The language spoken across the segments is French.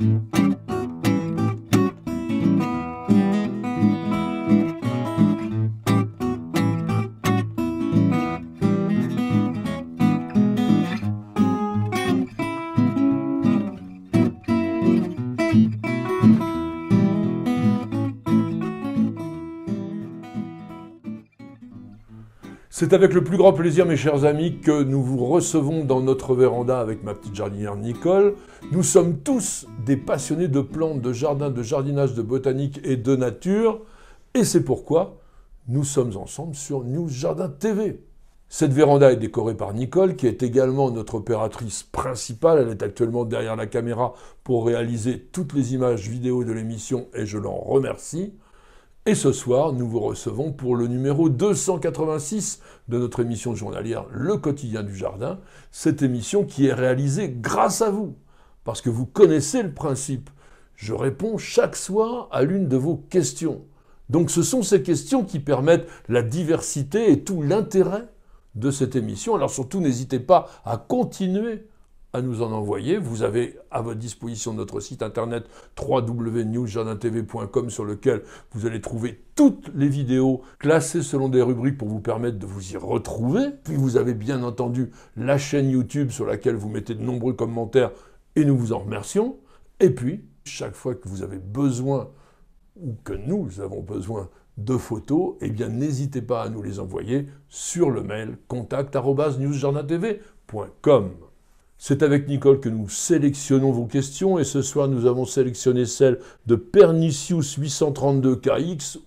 Mm-hmm. C'est avec le plus grand plaisir, mes chers amis, que nous vous recevons dans notre véranda avec ma petite jardinière Nicole. Nous sommes tous des passionnés de plantes, de jardins, de jardinage, de botanique et de nature. Et c'est pourquoi nous sommes ensemble sur News Jardin TV. Cette véranda est décorée par Nicole, qui est également notre opératrice principale. Elle est actuellement derrière la caméra pour réaliser toutes les images vidéo de l'émission et je l'en remercie. Et ce soir, nous vous recevons pour le numéro 286 de notre émission journalière Le quotidien du jardin, cette émission qui est réalisée grâce à vous, parce que vous connaissez le principe. Je réponds chaque soir à l'une de vos questions. Donc ce sont ces questions qui permettent la diversité et tout l'intérêt de cette émission. Alors surtout, n'hésitez pas à continuer à nous en envoyer. Vous avez à votre disposition notre site internet www.newsjardintv.com sur lequel vous allez trouver toutes les vidéos classées selon des rubriques pour vous permettre de vous y retrouver. Puis vous avez bien entendu la chaîne YouTube sur laquelle vous mettez de nombreux commentaires et nous vous en remercions. Et puis, chaque fois que vous avez besoin ou que nous avons besoin de photos, eh bien n'hésitez pas à nous les envoyer sur le mail contact.newsjardintv.com. C'est avec Nicole que nous sélectionnons vos questions et ce soir nous avons sélectionné celle de Pernicius 832KX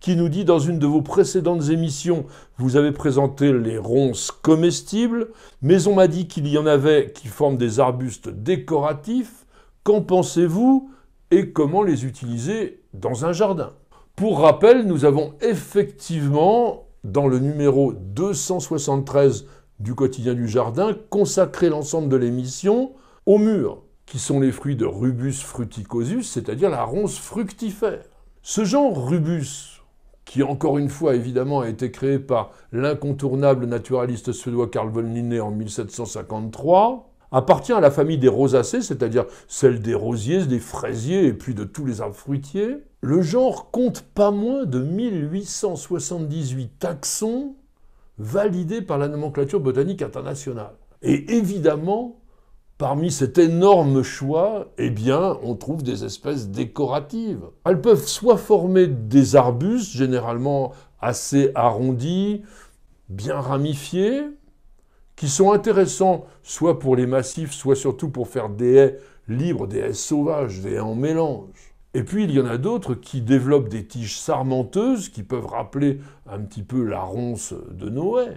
qui nous dit dans une de vos précédentes émissions, vous avez présenté les ronces comestibles, mais on m'a dit qu'il y en avait qui forment des arbustes décoratifs. Qu'en pensez-vous et comment les utiliser dans un jardin Pour rappel, nous avons effectivement dans le numéro 273 du quotidien du jardin consacrer l'ensemble de l'émission aux murs, qui sont les fruits de Rubus fruticosus, c'est-à-dire la ronce fructifère. Ce genre Rubus, qui encore une fois évidemment a été créé par l'incontournable naturaliste suédois Carl von Linné en 1753, appartient à la famille des rosacées, c'est-à-dire celle des rosiers, des fraisiers et puis de tous les arbres fruitiers. Le genre compte pas moins de 1878 taxons validé par la nomenclature botanique internationale. Et évidemment, Parmi cet énorme choix, eh bien, on trouve des espèces décoratives. Elles peuvent soit former des arbustes, généralement assez arrondis, bien ramifiés, qui sont intéressants soit pour les massifs, soit surtout pour faire des haies libres, des haies sauvages, des haies en mélange. Et puis il y en a d'autres qui développent des tiges sarmenteuses qui peuvent rappeler un petit peu la ronce de Noé,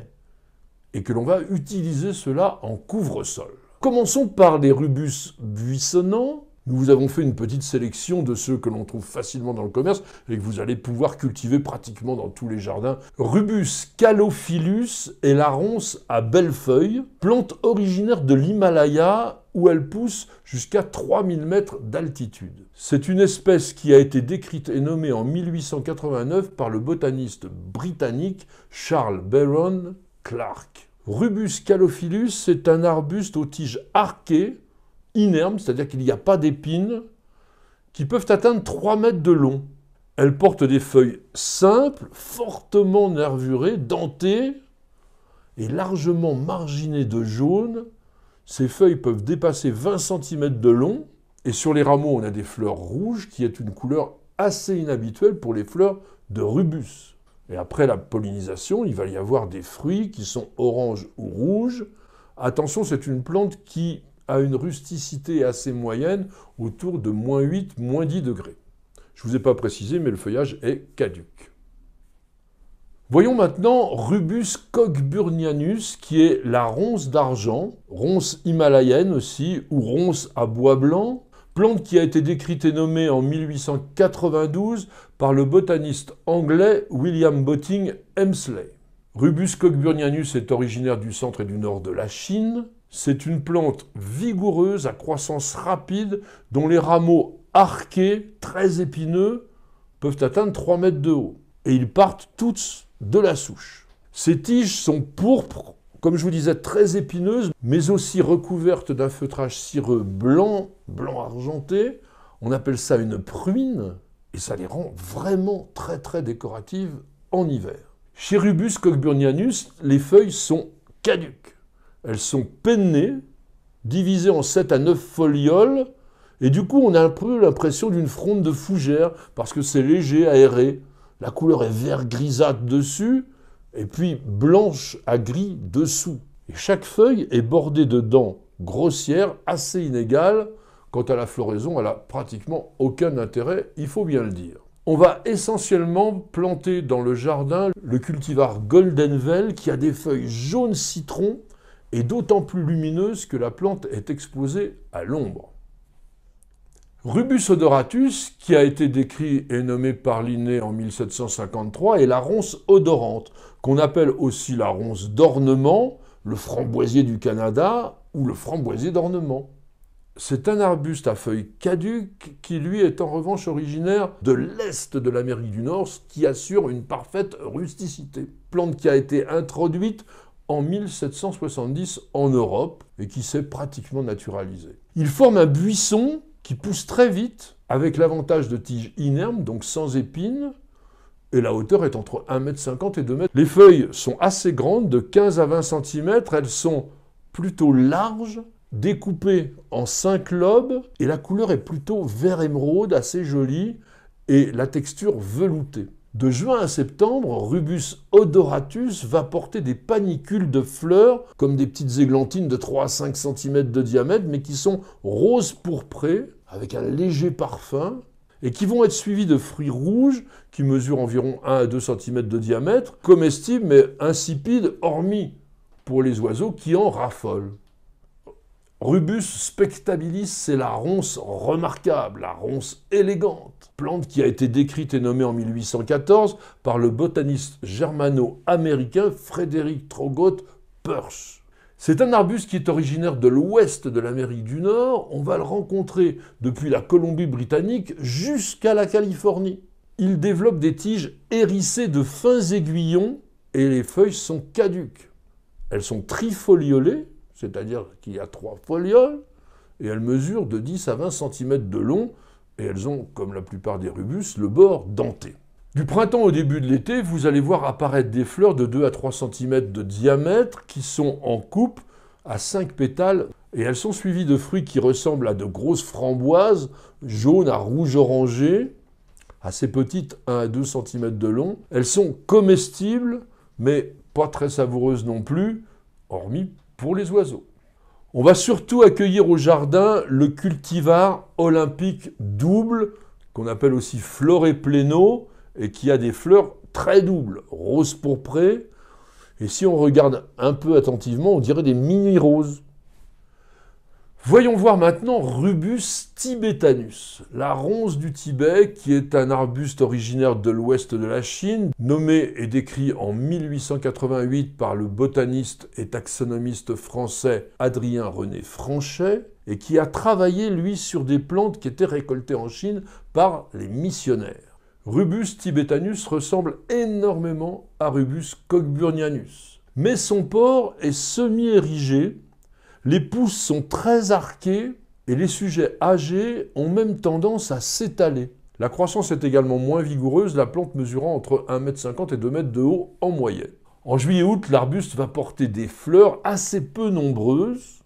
et que l'on va utiliser cela en couvre-sol. Commençons par les rubus buissonnants, nous vous avons fait une petite sélection de ceux que l'on trouve facilement dans le commerce et que vous allez pouvoir cultiver pratiquement dans tous les jardins. Rubus calophyllus est la ronce à belles feuilles, plante originaire de l'Himalaya où elle pousse jusqu'à 3000 mètres d'altitude. C'est une espèce qui a été décrite et nommée en 1889 par le botaniste britannique Charles Baron Clark. Rubus calophyllus est un arbuste aux tiges arquées c'est-à-dire qu'il n'y a pas d'épines, qui peuvent atteindre 3 mètres de long. Elles portent des feuilles simples, fortement nervurées, dentées et largement marginées de jaune. Ces feuilles peuvent dépasser 20 cm de long et sur les rameaux, on a des fleurs rouges qui est une couleur assez inhabituelle pour les fleurs de rubus. Et après la pollinisation, il va y avoir des fruits qui sont orange ou rouge. Attention, c'est une plante qui à une rusticité assez moyenne autour de moins 8, moins 10 degrés. Je ne vous ai pas précisé, mais le feuillage est caduque. Voyons maintenant Rubus Cogburnianus, qui est la ronce d'argent, ronce himalayenne aussi, ou ronce à bois blanc, plante qui a été décrite et nommée en 1892 par le botaniste anglais William Botting Hemsley. Rubus Cogburnianus est originaire du centre et du nord de la Chine. C'est une plante vigoureuse à croissance rapide dont les rameaux arqués, très épineux, peuvent atteindre 3 mètres de haut. Et ils partent tous de la souche. Ces tiges sont pourpres, comme je vous disais, très épineuses, mais aussi recouvertes d'un feutrage cireux blanc, blanc argenté. On appelle ça une pruine, et ça les rend vraiment très très décoratives en hiver. Chez Rubus cockburnianus, les feuilles sont caduques elles sont pennées, divisées en 7 à 9 folioles, et du coup on a un peu l'impression d'une fronde de fougère, parce que c'est léger, aéré. La couleur est vert grisâtre dessus, et puis blanche à gris dessous. Et chaque feuille est bordée de dents grossières, assez inégales. Quant à la floraison, elle a pratiquement aucun intérêt, il faut bien le dire. On va essentiellement planter dans le jardin le cultivar Goldenvel qui a des feuilles jaune citron d'autant plus lumineuse que la plante est exposée à l'ombre. Rubus odoratus, qui a été décrit et nommé par Linné en 1753, est la ronce odorante, qu'on appelle aussi la ronce d'ornement, le framboisier du Canada ou le framboisier d'ornement. C'est un arbuste à feuilles caduques qui, lui, est en revanche originaire de l'Est de l'Amérique du Nord, ce qui assure une parfaite rusticité. Plante qui a été introduite en 1770 en Europe et qui s'est pratiquement naturalisé. Il forme un buisson qui pousse très vite avec l'avantage de tiges inermes, donc sans épines, et la hauteur est entre 1m50 et 2m. Les feuilles sont assez grandes, de 15 à 20 cm, elles sont plutôt larges, découpées en 5 lobes, et la couleur est plutôt vert émeraude, assez jolie, et la texture veloutée. De juin à septembre, Rubus odoratus va porter des panicules de fleurs, comme des petites églantines de 3 à 5 cm de diamètre, mais qui sont roses pourprées, avec un léger parfum, et qui vont être suivis de fruits rouges, qui mesurent environ 1 à 2 cm de diamètre, comestibles mais insipides, hormis pour les oiseaux qui en raffolent. Rubus spectabilis, c'est la ronce remarquable, la ronce élégante, plante qui a été décrite et nommée en 1814 par le botaniste germano-américain Frédéric Trogoth Peirce. C'est un arbuste qui est originaire de l'ouest de l'Amérique du Nord. On va le rencontrer depuis la Colombie-Britannique jusqu'à la Californie. Il développe des tiges hérissées de fins aiguillons et les feuilles sont caduques. Elles sont trifoliolées c'est-à-dire qu'il y a trois folioles, et elles mesurent de 10 à 20 cm de long, et elles ont, comme la plupart des rubus, le bord denté. Du printemps au début de l'été, vous allez voir apparaître des fleurs de 2 à 3 cm de diamètre qui sont en coupe à 5 pétales et elles sont suivies de fruits qui ressemblent à de grosses framboises jaunes à rouge orangé, assez petites, 1 à 2 cm de long. Elles sont comestibles mais pas très savoureuses non plus, hormis les oiseaux. On va surtout accueillir au jardin le cultivar olympique double, qu'on appelle aussi et pléno, et qui a des fleurs très doubles, rose pourprée. Et si on regarde un peu attentivement, on dirait des mini-roses. Voyons voir maintenant Rubus tibetanus, la ronce du Tibet, qui est un arbuste originaire de l'ouest de la Chine, nommé et décrit en 1888 par le botaniste et taxonomiste français Adrien René Franchet, et qui a travaillé, lui, sur des plantes qui étaient récoltées en Chine par les missionnaires. Rubus tibetanus ressemble énormément à Rubus Cogburnianus, mais son port est semi-érigé les pousses sont très arquées et les sujets âgés ont même tendance à s'étaler. La croissance est également moins vigoureuse, la plante mesurant entre 1,50 m et 2 m de haut en moyenne. En juillet-août, l'arbuste va porter des fleurs assez peu nombreuses,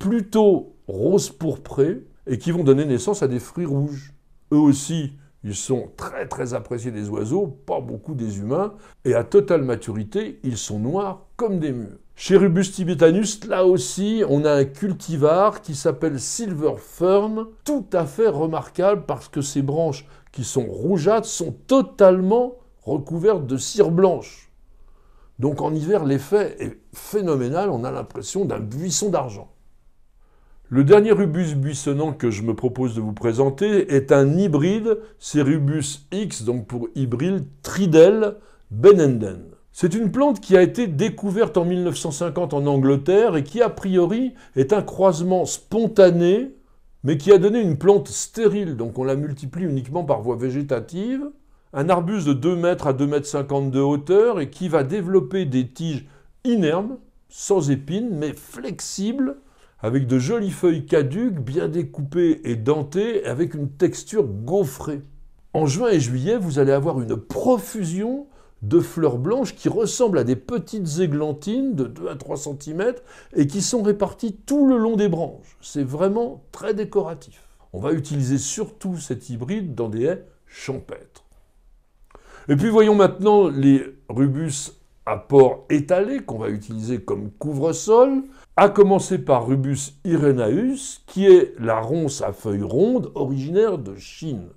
plutôt roses pourprées, et qui vont donner naissance à des fruits rouges. Eux aussi, ils sont très très appréciés des oiseaux, pas beaucoup des humains, et à totale maturité, ils sont noirs comme des murs. Chez Rubus tibetanus, là aussi, on a un cultivar qui s'appelle Silver Fern, tout à fait remarquable parce que ses branches qui sont rougeâtres sont totalement recouvertes de cire blanche. Donc en hiver, l'effet est phénoménal, on a l'impression d'un buisson d'argent. Le dernier rubus buissonnant que je me propose de vous présenter est un hybride, c'est Rubus X, donc pour hybride Tridel Benenden. C'est une plante qui a été découverte en 1950 en Angleterre et qui a priori est un croisement spontané, mais qui a donné une plante stérile, donc on la multiplie uniquement par voie végétative, un arbuste de 2 mètres à 2 mètres 50 de hauteur et qui va développer des tiges inermes, sans épines, mais flexibles, avec de jolies feuilles caduques, bien découpées et dentées, avec une texture gaufrée. En juin et juillet, vous allez avoir une profusion de fleurs blanches qui ressemblent à des petites églantines de 2 à 3 cm et qui sont réparties tout le long des branches. C'est vraiment très décoratif. On va utiliser surtout cet hybride dans des haies champêtres. Et puis voyons maintenant les rubus à port étalé qu'on va utiliser comme couvre-sol, à commencer par Rubus irenaeus, qui est la ronce à feuilles rondes originaire de Chine.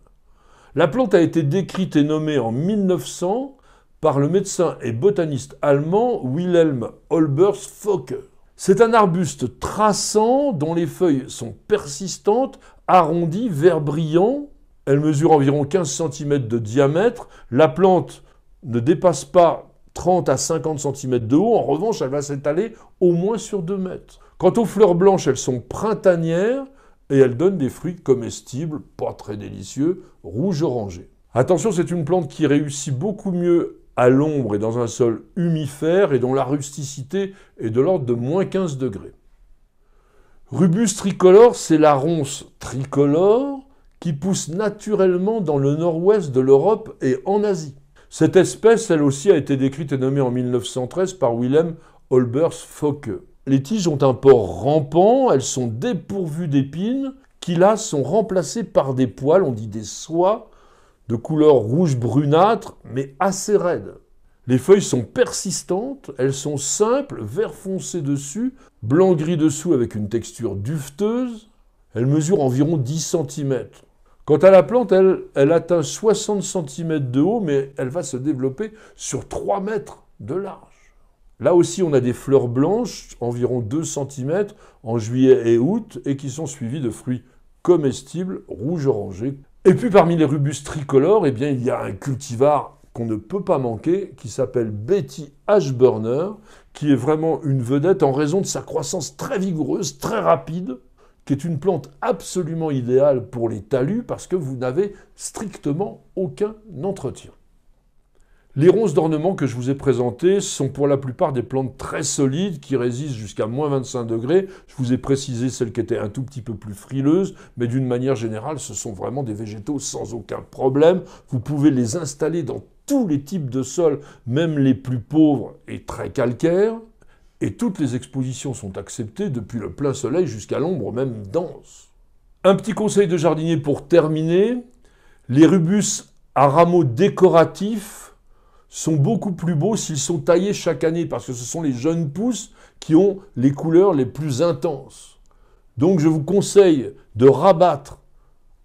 La plante a été décrite et nommée en 1900 par le médecin et botaniste allemand Wilhelm Olbers fokker C'est un arbuste traçant dont les feuilles sont persistantes, arrondies, vert brillant. Elle mesure environ 15 cm de diamètre. La plante ne dépasse pas 30 à 50 cm de haut. En revanche, elle va s'étaler au moins sur 2 mètres. Quant aux fleurs blanches, elles sont printanières et elles donnent des fruits comestibles, pas très délicieux, rouge-orangé. Attention, c'est une plante qui réussit beaucoup mieux à l'ombre et dans un sol humifère et dont la rusticité est de l'ordre de moins 15 degrés. Rubus tricolore, c'est la ronce tricolore qui pousse naturellement dans le nord-ouest de l'Europe et en Asie. Cette espèce, elle aussi, a été décrite et nommée en 1913 par Willem Olbers Focke. Les tiges ont un port rampant, elles sont dépourvues d'épines qui là sont remplacées par des poils, on dit des soies, de couleur rouge brunâtre, mais assez raide. Les feuilles sont persistantes, elles sont simples, vert foncé dessus, blanc gris dessous avec une texture dufteuse. Elles mesurent environ 10 cm. Quant à la plante, elle, elle atteint 60 cm de haut, mais elle va se développer sur 3 mètres de large. Là aussi, on a des fleurs blanches, environ 2 cm, en juillet et août, et qui sont suivies de fruits comestibles rouge-orangé et puis parmi les rubus tricolores, eh bien, il y a un cultivar qu'on ne peut pas manquer, qui s'appelle Betty Ashburner, qui est vraiment une vedette en raison de sa croissance très vigoureuse, très rapide, qui est une plante absolument idéale pour les talus parce que vous n'avez strictement aucun entretien. Les ronces d'ornement que je vous ai présentées sont pour la plupart des plantes très solides qui résistent jusqu'à moins 25 degrés. Je vous ai précisé celles qui étaient un tout petit peu plus frileuses, mais d'une manière générale, ce sont vraiment des végétaux sans aucun problème. Vous pouvez les installer dans tous les types de sols, même les plus pauvres et très calcaires. Et toutes les expositions sont acceptées depuis le plein soleil jusqu'à l'ombre même dense. Un petit conseil de jardinier pour terminer. Les rubus à rameaux décoratifs sont beaucoup plus beaux s'ils sont taillés chaque année, parce que ce sont les jeunes pousses qui ont les couleurs les plus intenses. Donc je vous conseille de rabattre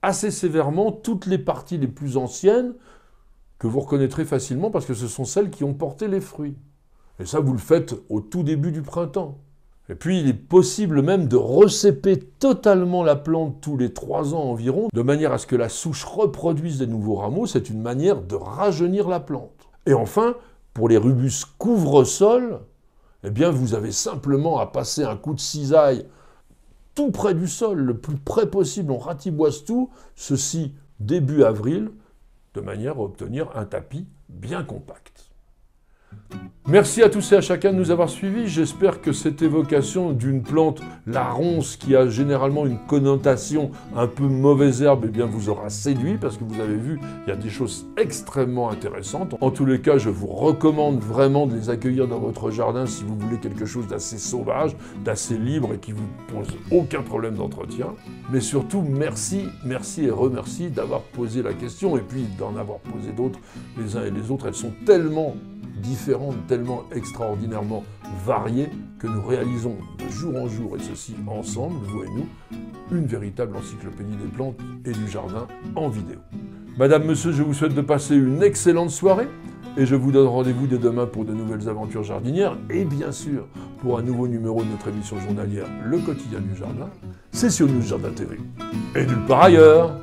assez sévèrement toutes les parties les plus anciennes, que vous reconnaîtrez facilement, parce que ce sont celles qui ont porté les fruits. Et ça, vous le faites au tout début du printemps. Et puis, il est possible même de recéper totalement la plante tous les trois ans environ, de manière à ce que la souche reproduise des nouveaux rameaux. C'est une manière de rajeunir la plante. Et enfin, pour les rubus couvre-sol, eh bien, vous avez simplement à passer un coup de cisaille tout près du sol, le plus près possible. On ratiboise tout, ceci début avril, de manière à obtenir un tapis bien compact. Merci à tous et à chacun de nous avoir suivis. J'espère que cette évocation d'une plante, la ronce, qui a généralement une connotation un peu mauvaise herbe, eh bien vous aura séduit parce que vous avez vu, il y a des choses extrêmement intéressantes. En tous les cas, je vous recommande vraiment de les accueillir dans votre jardin si vous voulez quelque chose d'assez sauvage, d'assez libre et qui vous pose aucun problème d'entretien. Mais surtout, merci, merci et remercie d'avoir posé la question et puis d'en avoir posé d'autres les uns et les autres. Elles sont tellement différentes, tellement extraordinairement variées, que nous réalisons de jour en jour, et ceci ensemble, vous et nous, une véritable encyclopédie des plantes et du jardin en vidéo. Madame, monsieur, je vous souhaite de passer une excellente soirée et je vous donne rendez-vous dès demain pour de nouvelles aventures jardinières et bien sûr pour un nouveau numéro de notre émission journalière Le quotidien du jardin. C'est sur nous Jardin TV et nulle part ailleurs.